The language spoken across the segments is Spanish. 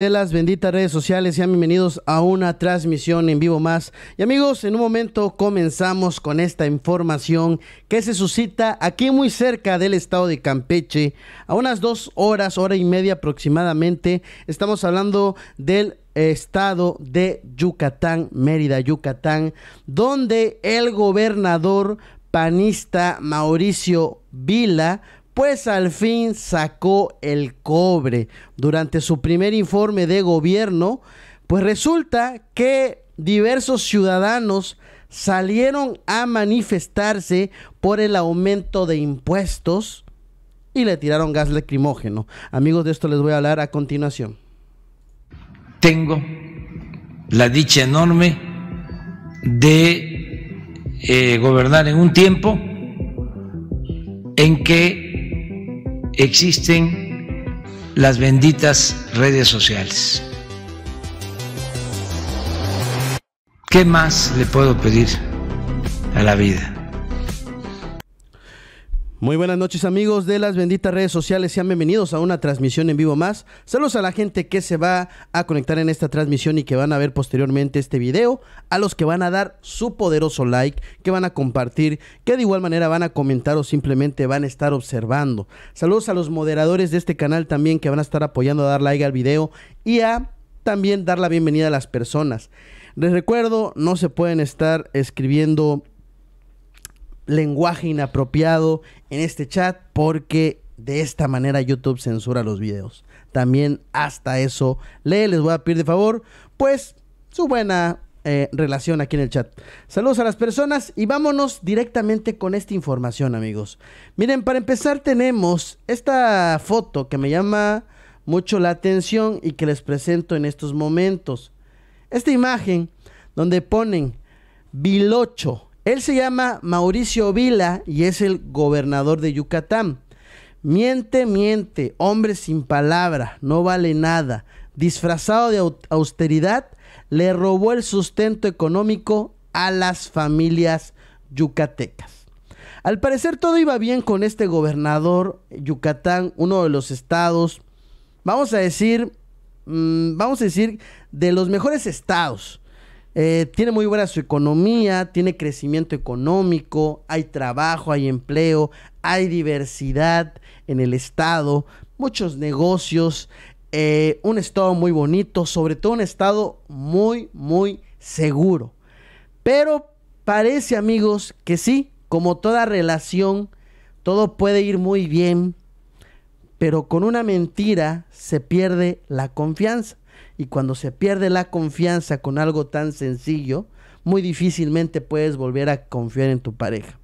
de las benditas redes sociales, sean bienvenidos a una transmisión en vivo más. Y amigos, en un momento comenzamos con esta información que se suscita aquí muy cerca del estado de Campeche, a unas dos horas, hora y media aproximadamente. Estamos hablando del estado de Yucatán, Mérida, Yucatán, donde el gobernador panista Mauricio Vila pues al fin sacó el cobre durante su primer informe de gobierno, pues resulta que diversos ciudadanos salieron a manifestarse por el aumento de impuestos y le tiraron gas lacrimógeno. Amigos, de esto les voy a hablar a continuación. Tengo la dicha enorme de eh, gobernar en un tiempo en que existen las benditas redes sociales. ¿Qué más le puedo pedir a la vida? Muy buenas noches amigos de las benditas redes sociales, sean bienvenidos a una transmisión en vivo más. Saludos a la gente que se va a conectar en esta transmisión y que van a ver posteriormente este video, a los que van a dar su poderoso like, que van a compartir, que de igual manera van a comentar o simplemente van a estar observando. Saludos a los moderadores de este canal también que van a estar apoyando a dar like al video y a también dar la bienvenida a las personas. Les recuerdo, no se pueden estar escribiendo lenguaje inapropiado en este chat porque de esta manera YouTube censura los videos. También hasta eso le les voy a pedir de favor, pues su buena eh, relación aquí en el chat. Saludos a las personas y vámonos directamente con esta información, amigos. Miren, para empezar tenemos esta foto que me llama mucho la atención y que les presento en estos momentos. Esta imagen donde ponen Bilocho él se llama Mauricio Vila y es el gobernador de Yucatán. Miente, miente, hombre sin palabra, no vale nada. Disfrazado de austeridad, le robó el sustento económico a las familias yucatecas. Al parecer todo iba bien con este gobernador Yucatán, uno de los estados, vamos a decir, mm, vamos a decir, de los mejores estados eh, tiene muy buena su economía, tiene crecimiento económico, hay trabajo, hay empleo, hay diversidad en el estado, muchos negocios, eh, un estado muy bonito, sobre todo un estado muy, muy seguro. Pero parece amigos que sí, como toda relación, todo puede ir muy bien, pero con una mentira se pierde la confianza. Y cuando se pierde la confianza con algo tan sencillo, muy difícilmente puedes volver a confiar en tu pareja.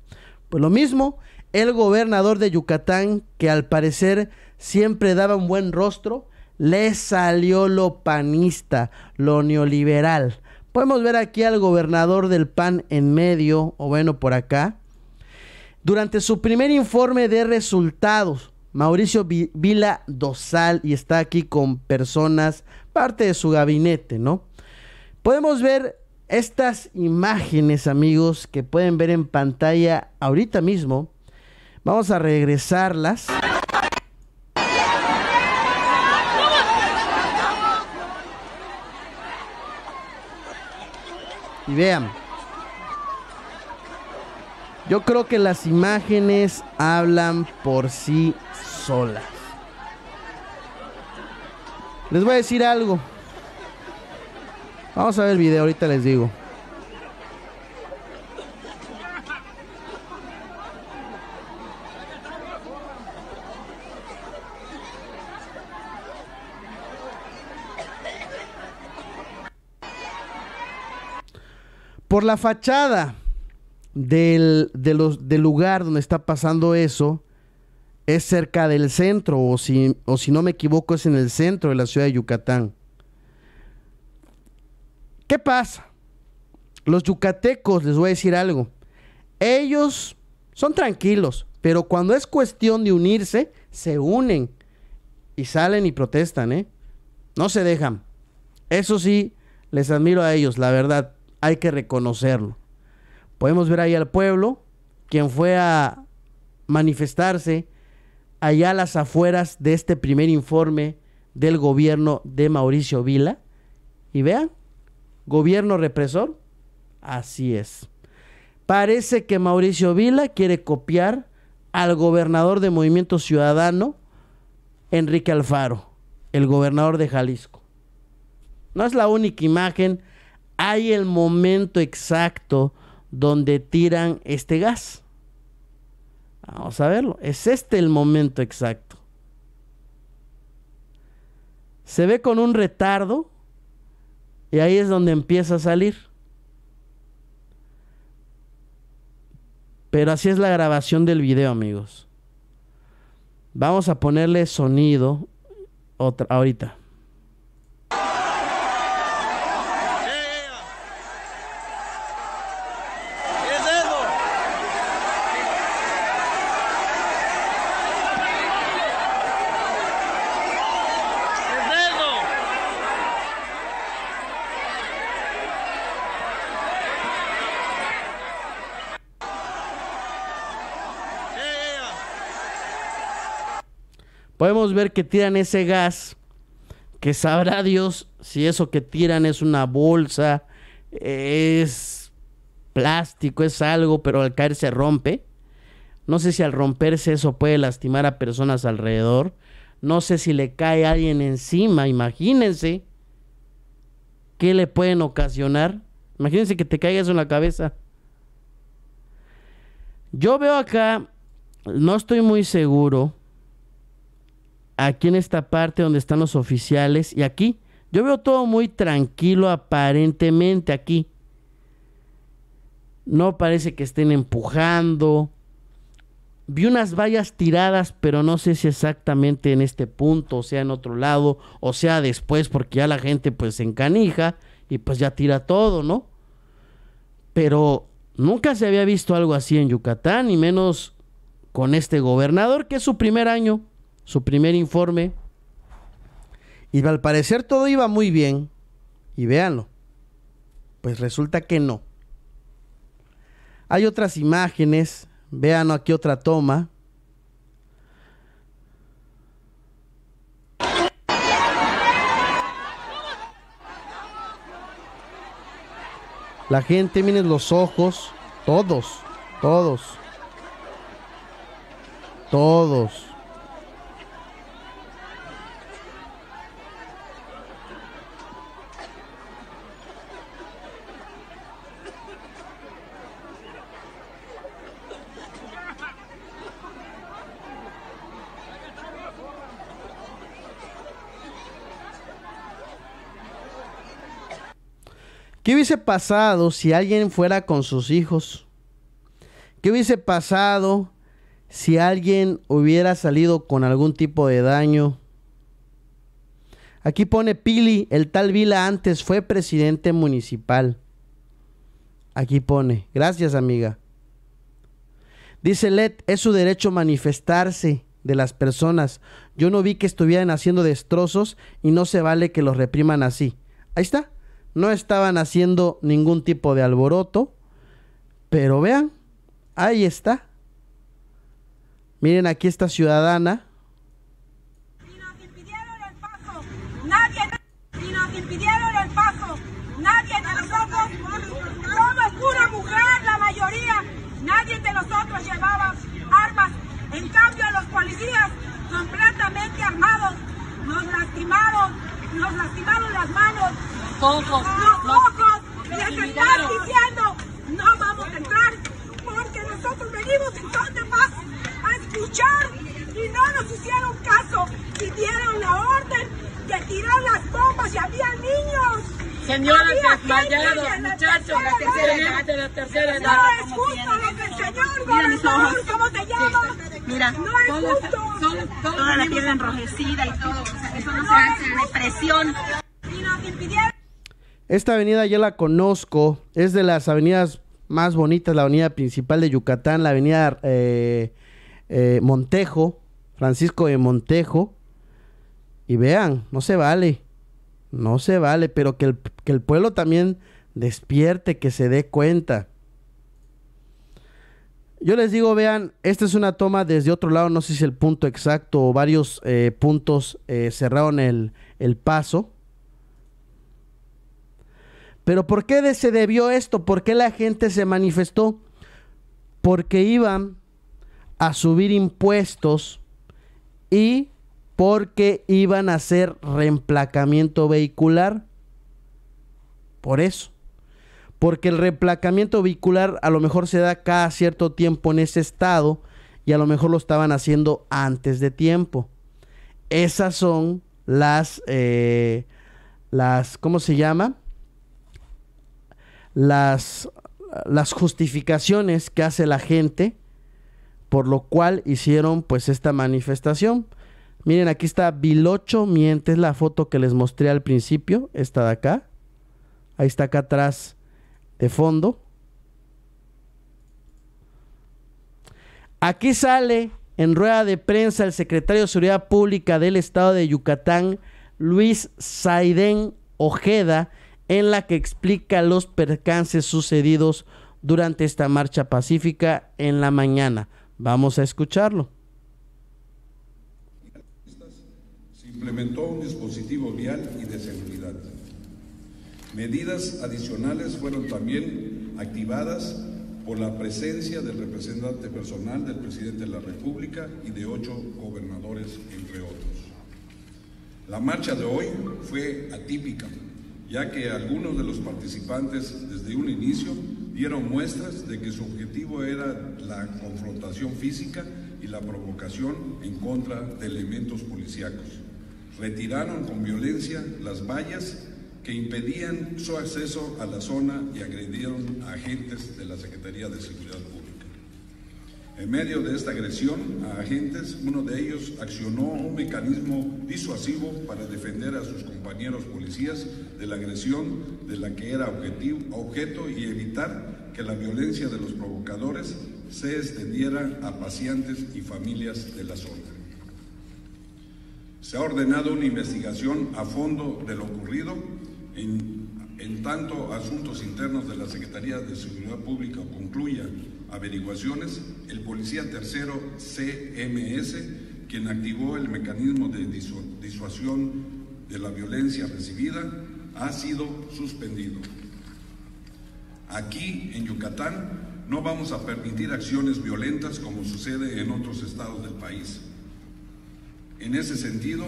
Pues lo mismo, el gobernador de Yucatán, que al parecer siempre daba un buen rostro, le salió lo panista, lo neoliberal. Podemos ver aquí al gobernador del PAN en medio, o bueno, por acá. Durante su primer informe de resultados, Mauricio Vila Dosal y está aquí con personas, parte de su gabinete, ¿no? Podemos ver estas imágenes, amigos, que pueden ver en pantalla ahorita mismo. Vamos a regresarlas. Y vean. Yo creo que las imágenes hablan por sí solas. Les voy a decir algo. Vamos a ver el video, ahorita les digo. Por la fachada del, del lugar donde está pasando eso es cerca del centro, o si, o si no me equivoco, es en el centro de la ciudad de Yucatán. ¿Qué pasa? Los yucatecos, les voy a decir algo, ellos son tranquilos, pero cuando es cuestión de unirse, se unen y salen y protestan, ¿eh? No se dejan. Eso sí, les admiro a ellos, la verdad, hay que reconocerlo. Podemos ver ahí al pueblo, quien fue a manifestarse allá a las afueras de este primer informe del gobierno de Mauricio Vila. Y vean, gobierno represor, así es. Parece que Mauricio Vila quiere copiar al gobernador de Movimiento Ciudadano, Enrique Alfaro, el gobernador de Jalisco. No es la única imagen, hay el momento exacto donde tiran este gas. Vamos a verlo. Es este el momento exacto. Se ve con un retardo y ahí es donde empieza a salir. Pero así es la grabación del video, amigos. Vamos a ponerle sonido ahorita. podemos ver que tiran ese gas, que sabrá Dios si eso que tiran es una bolsa, es plástico, es algo, pero al caer se rompe. No sé si al romperse eso puede lastimar a personas alrededor. No sé si le cae a alguien encima, imagínense. ¿Qué le pueden ocasionar? Imagínense que te caiga eso en la cabeza. Yo veo acá, no estoy muy seguro, aquí en esta parte donde están los oficiales y aquí. Yo veo todo muy tranquilo aparentemente aquí. No parece que estén empujando. Vi unas vallas tiradas, pero no sé si exactamente en este punto, o sea, en otro lado, o sea, después, porque ya la gente pues se encanija y pues ya tira todo, ¿no? Pero nunca se había visto algo así en Yucatán, y menos con este gobernador, que es su primer año su primer informe. Y al parecer todo iba muy bien. Y véanlo. Pues resulta que no. Hay otras imágenes. véanlo aquí otra toma. La gente, miren los ojos. Todos, todos. Todos. ¿Qué hubiese pasado si alguien fuera con sus hijos? ¿Qué hubiese pasado si alguien hubiera salido con algún tipo de daño? Aquí pone Pili, el tal Vila antes fue presidente municipal. Aquí pone, gracias amiga. Dice Led, es su derecho manifestarse de las personas. Yo no vi que estuvieran haciendo destrozos y no se vale que los repriman así. Ahí está. No estaban haciendo ningún tipo de alboroto, pero vean, ahí está. Miren aquí esta ciudadana. Y nos impidieron el paso. Nadie, nos impidieron el paso. Nadie de nosotros, somos una mujer la mayoría. Nadie de nosotros llevaba armas. En cambio, los policías completamente armados nos lastimaron, nos lastimaron las manos, pocos. Los ojos, Les están diciendo, no vamos a entrar, porque nosotros venimos entonces más a escuchar y no nos hicieron caso. Y dieron la orden de tirar las bombas y había niños. Señoras desmayados, muchachos, la tercera edad, de la tercera edad. No es justo lo el señor gobernador, ¿cómo te llama? Mira, no es justo. Toda, la piel enrojecida y todo, o sea, eso no, se hace, es Y nos impidieron. Esta avenida ya la conozco, es de las avenidas más bonitas, la avenida principal de Yucatán, la avenida eh, eh, Montejo, Francisco de Montejo. Y vean, no se vale, no se vale, pero que el, pueblo también despierte, que se dé cuenta. Yo les digo, vean, esta es una toma desde otro lado, no sé si el punto exacto o varios eh, puntos cerraron el paso. Pero ¿por qué se debió esto? ¿Por qué la gente se manifestó? Porque iban a subir impuestos y porque iban a hacer reemplacamiento vehicular. Por eso. Porque el reemplacamiento vehicular a lo mejor se da cada cierto tiempo en ese estado y a lo mejor lo estaban haciendo antes de tiempo. Esas son las, eh, las, ¿cómo se llama? las, justificaciones que hace la gente, por lo cual hicieron pues esta manifestación. Miren, aquí está Bilocho Mientes, la foto que les mostré al principio, esta de acá. Ahí está acá atrás de fondo. Aquí sale en rueda de prensa el secretario de Seguridad Pública del Estado de Yucatán, Luis Saidén Ojeda, en la que explica los percances sucedidos durante esta marcha pacífica en la mañana. Vamos a escucharlo. Se implementó un dispositivo vial y de seguridad. Medidas adicionales fueron también activadas por la presencia del representante personal del presidente de la República y de ocho gobernadores, entre otros. La marcha de hoy fue atípica, ya que algunos de los participantes desde un inicio dieron muestras de que su objetivo era la confrontación física y la provocación en contra de elementos policíacos. Retiraron con violencia las vallas que impedían su acceso a la zona y agredieron a agentes de la Secretaría de Seguridad en medio de esta agresión a agentes, uno de ellos accionó un mecanismo disuasivo para defender a sus compañeros policías de la agresión de la que era objetivo, objeto y evitar que la violencia de los provocadores se extendiera a pacientes y familias de la zona. Se ha ordenado una investigación a fondo de lo ocurrido en, en tanto asuntos internos de la Secretaría de Seguridad Pública concluyan averiguaciones, el policía tercero CMS, quien activó el mecanismo de disuasión de la violencia recibida, ha sido suspendido. Aquí, en Yucatán, no vamos a permitir acciones violentas como sucede en otros estados del país. En ese sentido,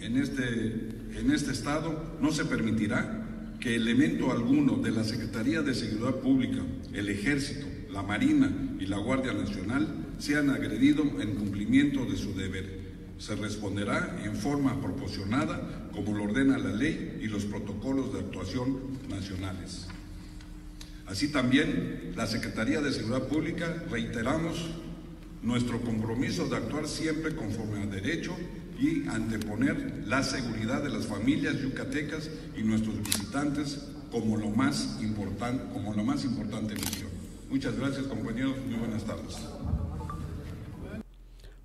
en este, en este estado no se permitirá que elemento alguno de la Secretaría de Seguridad Pública, el Ejército, la Marina y la Guardia Nacional se han agredido en cumplimiento de su deber. Se responderá en forma proporcionada como lo ordena la ley y los protocolos de actuación nacionales. Así también, la Secretaría de Seguridad Pública reiteramos nuestro compromiso de actuar siempre conforme al derecho y anteponer la seguridad de las familias yucatecas y nuestros visitantes como lo más, importante como lo más importante misión. Muchas gracias, compañeros. Muy buenas tardes.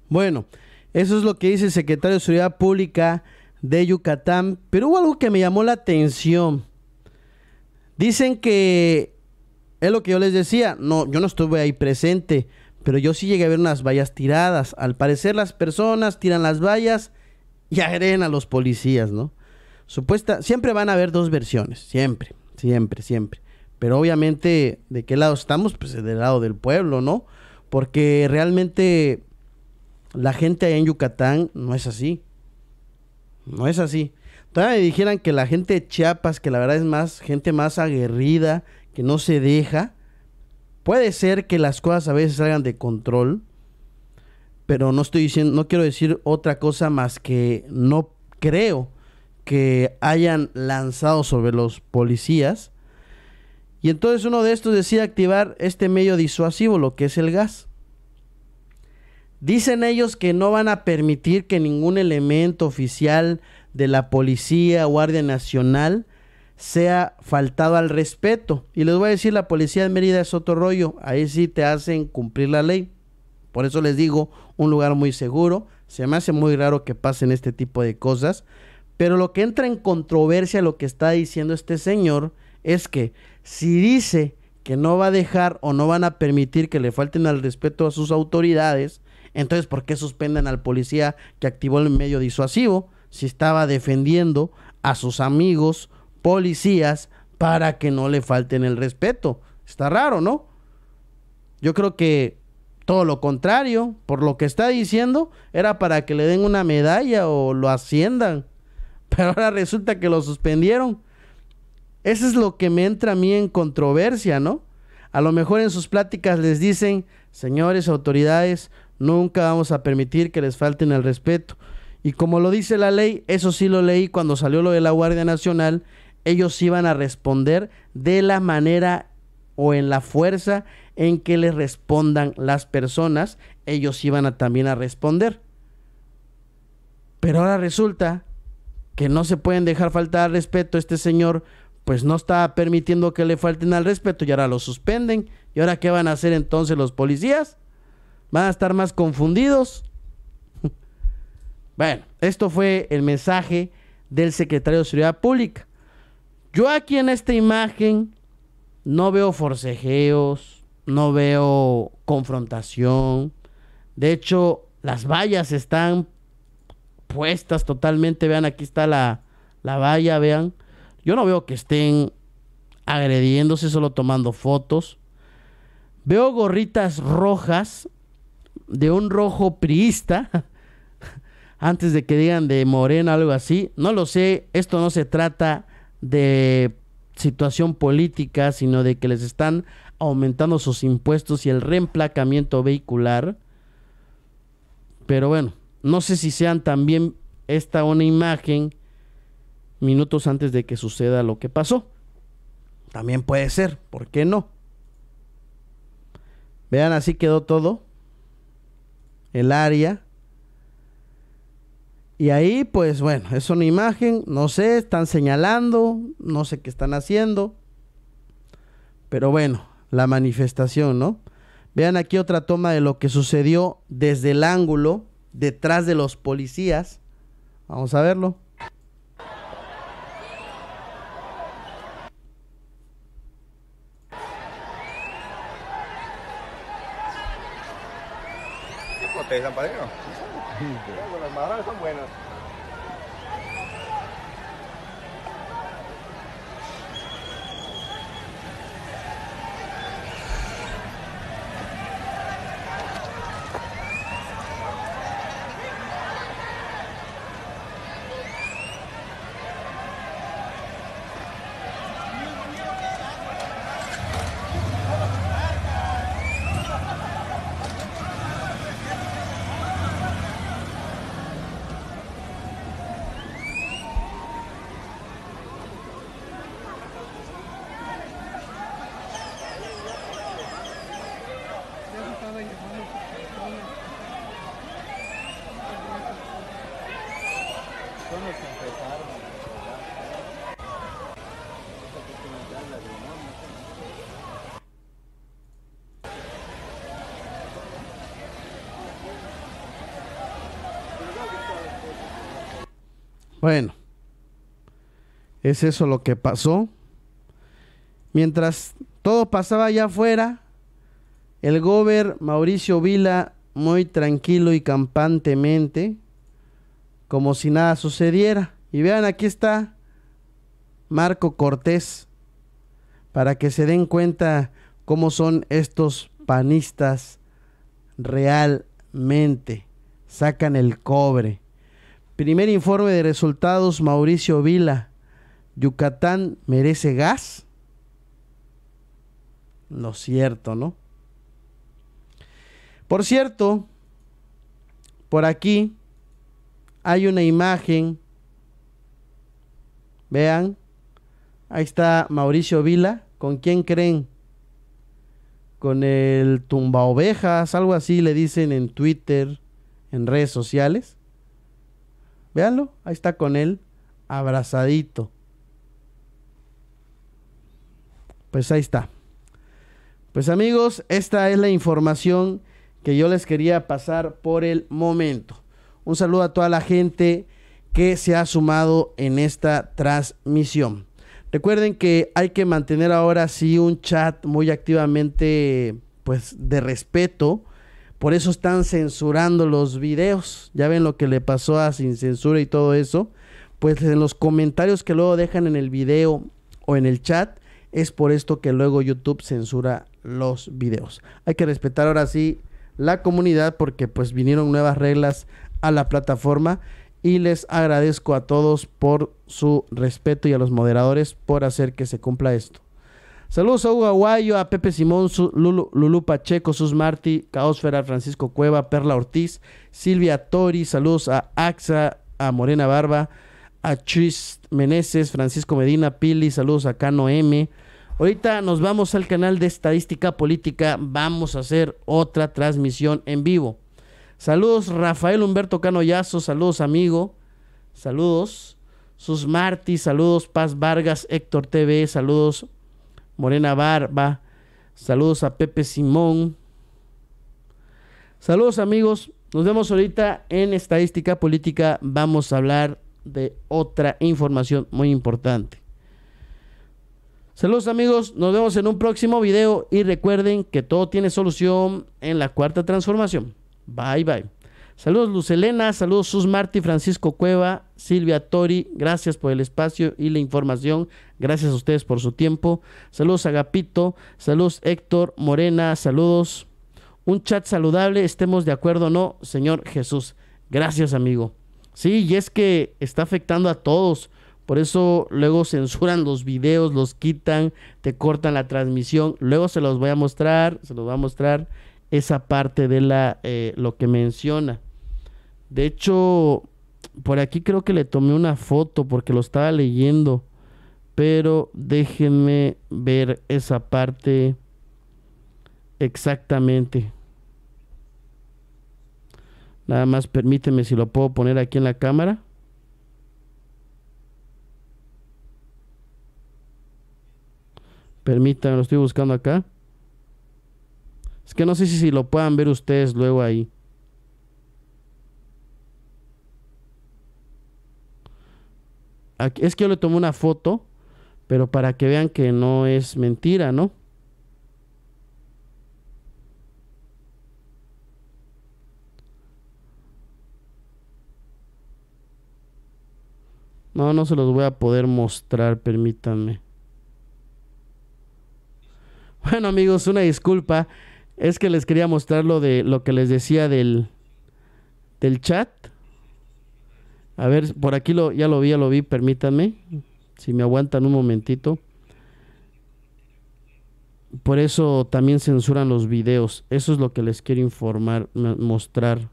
Bueno, eso es lo que dice el secretario de Seguridad Pública de Yucatán, pero hubo algo que me llamó la atención. Dicen que es lo que yo les decía, no, yo no estuve ahí presente, pero yo sí llegué a ver unas vallas tiradas. Al parecer las personas tiran las vallas y agreden a los policías, ¿no? Supuesta, siempre van a haber dos versiones, siempre, siempre, siempre. Pero obviamente, ¿de qué lado estamos? Pues eh, del lado del pueblo, ¿no? Porque realmente la gente allá en Yucatán no es así. No es así. Todavía me dijeran que la gente de Chiapas, que la verdad es más gente más aguerrida, que no se deja. Puede ser que las cosas a veces salgan de control, pero no estoy diciendo, no quiero decir otra cosa más que no creo que hayan lanzado sobre los policías y entonces uno de estos decide activar este medio disuasivo, lo que es el gas. Dicen ellos que no van a permitir que ningún elemento oficial de la policía, o Guardia Nacional, sea faltado al respeto. Y les voy a decir, la policía de Mérida es otro rollo. Ahí sí te hacen cumplir la ley. Por eso les digo, un lugar muy seguro. Se me hace muy raro que pasen este tipo de cosas. Pero lo que entra en controversia, lo que está diciendo este señor, es que si dice que no va a dejar o no van a permitir que le falten al respeto a sus autoridades, entonces ¿por qué suspenden al policía que activó el medio disuasivo si estaba defendiendo a sus amigos policías para que no le falten el respeto? Está raro, ¿no? Yo creo que todo lo contrario, por lo que está diciendo, era para que le den una medalla o lo asciendan. Pero ahora resulta que lo suspendieron eso es lo que me entra a mí en controversia, ¿no? A lo mejor en sus pláticas les dicen, señores, autoridades, nunca vamos a permitir que les falten el respeto. Y como lo dice la ley, eso sí lo leí cuando salió lo de la Guardia Nacional, ellos iban a responder de la manera o en la fuerza en que les respondan las personas, ellos iban a, también a responder. Pero ahora resulta que no se pueden dejar faltar respeto a este señor pues no está permitiendo que le falten al respeto y ahora lo suspenden. ¿Y ahora qué van a hacer entonces los policías? ¿Van a estar más confundidos? bueno, esto fue el mensaje del secretario de Seguridad Pública. Yo aquí en esta imagen no veo forcejeos, no veo confrontación. De hecho, las vallas están puestas totalmente. Vean, aquí está la, la valla, vean. Yo no veo que estén agrediéndose, solo tomando fotos. Veo gorritas rojas de un rojo priista, antes de que digan de morena, algo así. No lo sé, esto no se trata de situación política, sino de que les están aumentando sus impuestos y el reemplacamiento vehicular. Pero bueno, no sé si sean también esta una imagen minutos antes de que suceda lo que pasó. También puede ser, ¿por qué no? Vean, así quedó todo. El área. Y ahí, pues bueno, es una imagen, no sé, están señalando, no sé qué están haciendo. Pero bueno, la manifestación, ¿no? Vean aquí otra toma de lo que sucedió desde el ángulo, detrás de los policías. Vamos a verlo. ustedes, San Sí, Sí, sí. Las madrones son buenas. Bueno, es eso lo que pasó. Mientras todo pasaba allá afuera, el gober Mauricio Vila, muy tranquilo y campantemente, como si nada sucediera. Y vean, aquí está Marco Cortés, para que se den cuenta cómo son estos panistas realmente. Sacan el cobre. Primer informe de resultados, Mauricio Vila. ¿Yucatán merece gas? Lo cierto, ¿no? Por cierto, por aquí hay una imagen. Vean, ahí está Mauricio Vila. ¿Con quién creen? Con el tumba ovejas, algo así le dicen en Twitter, en redes sociales. Véanlo, ahí está con él, abrazadito. Pues ahí está. Pues amigos, esta es la información que yo les quería pasar por el momento. Un saludo a toda la gente que se ha sumado en esta transmisión. Recuerden que hay que mantener ahora sí un chat muy activamente pues de respeto por eso están censurando los videos. Ya ven lo que le pasó a Sin Censura y todo eso. Pues en los comentarios que luego dejan en el video o en el chat, es por esto que luego YouTube censura los videos. Hay que respetar ahora sí la comunidad porque pues vinieron nuevas reglas a la plataforma y les agradezco a todos por su respeto y a los moderadores por hacer que se cumpla esto. Saludos a Hugo Aguayo, a Pepe Simón, su, Lulu, Pacheco, Sus Martí, Caosfera, Francisco Cueva, Perla Ortiz, Silvia Tori. Saludos a Axa, a Morena Barba, a Chris Meneses, Francisco Medina, Pili. Saludos a Cano M. Ahorita nos vamos al canal de Estadística Política. Vamos a hacer otra transmisión en vivo. Saludos Rafael Humberto Cano Yazo. Saludos amigo. Saludos. Sus Martí, saludos Paz Vargas, Héctor TV, saludos Morena Barba. Saludos a Pepe Simón. Saludos amigos. Nos vemos ahorita en estadística política. Vamos a hablar de otra información muy importante. Saludos amigos, nos vemos en un próximo video y recuerden que todo tiene solución en la cuarta transformación. Bye bye. Saludos Luz Elena, saludos Sus Marti Francisco Cueva, Silvia Tori, gracias por el espacio y la información, gracias a ustedes por su tiempo. Saludos Agapito, saludos Héctor Morena, saludos. Un chat saludable, estemos de acuerdo o no, Señor Jesús. Gracias amigo. Sí, y es que está afectando a todos. Por eso luego censuran los videos, los quitan, te cortan la transmisión. Luego se los voy a mostrar, se los voy a mostrar esa parte de la, eh, lo que menciona. De hecho, por aquí creo que le tomé una foto porque lo estaba leyendo. Pero déjenme ver esa parte exactamente. Nada más permíteme si lo puedo poner aquí en la cámara. Permítanme, lo estoy buscando acá. Es que no sé si, si lo puedan ver ustedes luego ahí. es que yo le tomé una foto, pero para que vean que no es mentira, ¿no? No, no se los voy a poder mostrar, permítanme. Bueno, amigos, una disculpa. Es que les quería mostrar lo de lo que les decía del, del chat. A ver, por aquí lo, ya lo vi, ya lo vi, permítanme. Si me aguantan un momentito. Por eso también censuran los videos. Eso es lo que les quiero informar, mostrar.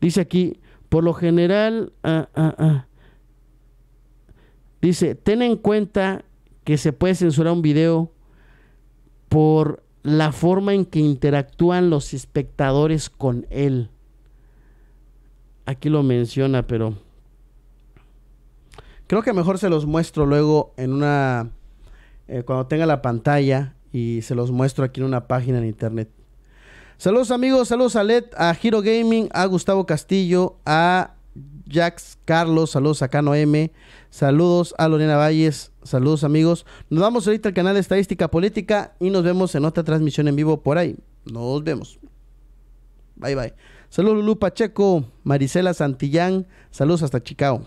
Dice aquí, por lo general, ah, ah, ah. dice, ten en cuenta que se puede censurar un video por la forma en que interactúan los espectadores con él aquí lo menciona, pero creo que mejor se los muestro luego en una, eh, cuando tenga la pantalla y se los muestro aquí en una página en internet. Saludos amigos, saludos a Led, a Giro Gaming, a Gustavo Castillo, a Jax Carlos, saludos a Cano M, saludos a Lorena Valles, saludos amigos. Nos vamos ahorita al canal de Estadística Política y nos vemos en otra transmisión en vivo por ahí. Nos vemos. Bye bye. Saludos Lulú Pacheco, Marisela Santillán, saludos hasta Chicago.